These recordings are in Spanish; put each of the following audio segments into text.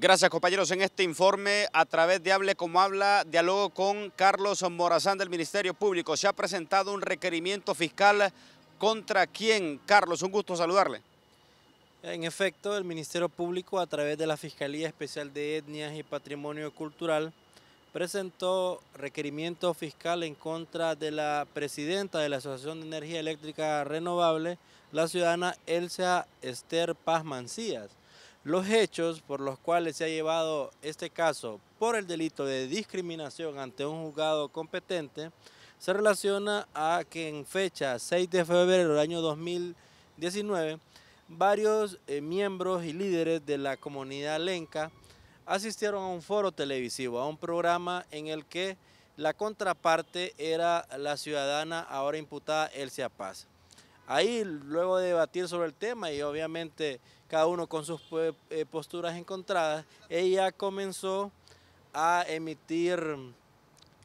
Gracias compañeros en este informe a través de Hable como habla, diálogo con Carlos Morazán del Ministerio Público. Se ha presentado un requerimiento fiscal contra quién, Carlos, un gusto saludarle. En efecto, el Ministerio Público a través de la Fiscalía Especial de Etnias y Patrimonio Cultural presentó requerimiento fiscal en contra de la presidenta de la Asociación de Energía Eléctrica Renovable, la ciudadana Elsa Esther Paz Mancías los hechos por los cuales se ha llevado este caso por el delito de discriminación ante un juzgado competente se relaciona a que en fecha 6 de febrero del año 2019 varios eh, miembros y líderes de la comunidad lenca asistieron a un foro televisivo, a un programa en el que la contraparte era la ciudadana ahora imputada Elsia Paz ahí luego de debatir sobre el tema y obviamente cada uno con sus eh, eh, posturas encontradas, ella comenzó a emitir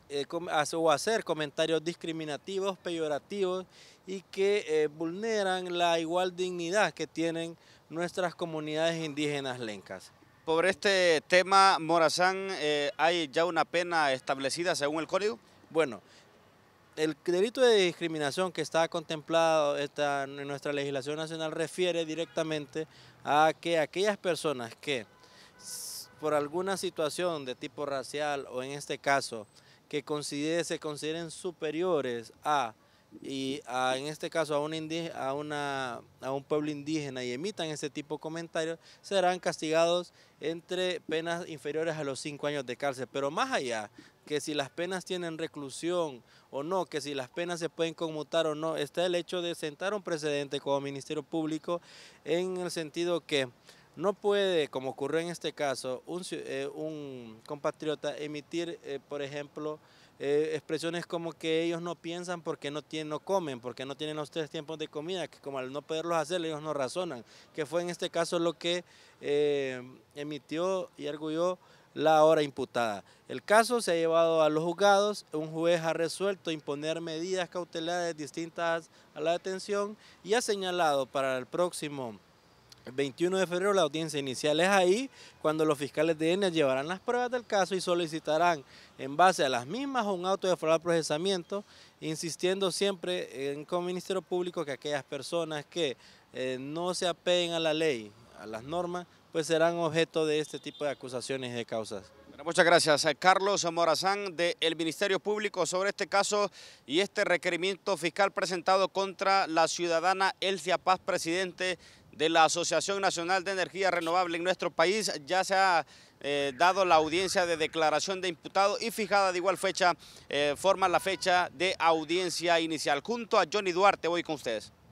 eh, o hacer comentarios discriminativos, peyorativos y que eh, vulneran la igual dignidad que tienen nuestras comunidades indígenas lencas. Por este tema, Morazán, ¿hay ya una pena establecida según el código? Bueno, el delito de discriminación que está contemplado en nuestra legislación nacional refiere directamente a que aquellas personas que por alguna situación de tipo racial o en este caso que se consideren superiores a y en este caso a, una a, una, un pueblo indígena y emitan ese tipo de comentarios, serán castigados entre penas inferiores a los cinco años de cárcel. Pero más allá, que si las penas tienen reclusión o no, que si las penas se pueden conmutar o no, está el hecho de sentar un precedente como Ministerio Público en el sentido que no puede, como ocurrió en este caso, un, eh, compatriota emitir, eh, por ejemplo, eh, expresiones como que ellos no piensan porque no, tienen, no comen, porque no tienen los tres tiempos de comida, que como al no poderlos hacer ellos no razonan, que fue en este caso lo que eh, emitió y arguyó la hora imputada. El caso se ha llevado a los juzgados, un juez ha resuelto imponer medidas cautelares distintas a la detención y ha señalado para el próximo el 21 de febrero la audiencia inicial es ahí cuando los fiscales de ENEA llevarán las pruebas del caso y solicitarán en base a las mismas un auto de formal procesamiento, insistiendo siempre en, con Ministerio Público que aquellas personas que eh, no se apeguen a la ley, a las normas, pues serán objeto de este tipo de acusaciones y de causas. muchas gracias, eh, Carlos Morazán del Ministerio Público sobre este caso y este requerimiento fiscal presentado contra la ciudadana Elcia Paz, presidente de la Asociación Nacional de Energía Renovable en nuestro país. Ya se ha eh, dado la audiencia de declaración de imputado y fijada de igual fecha, eh, forma la fecha de audiencia inicial. Junto a Johnny Duarte, voy con ustedes.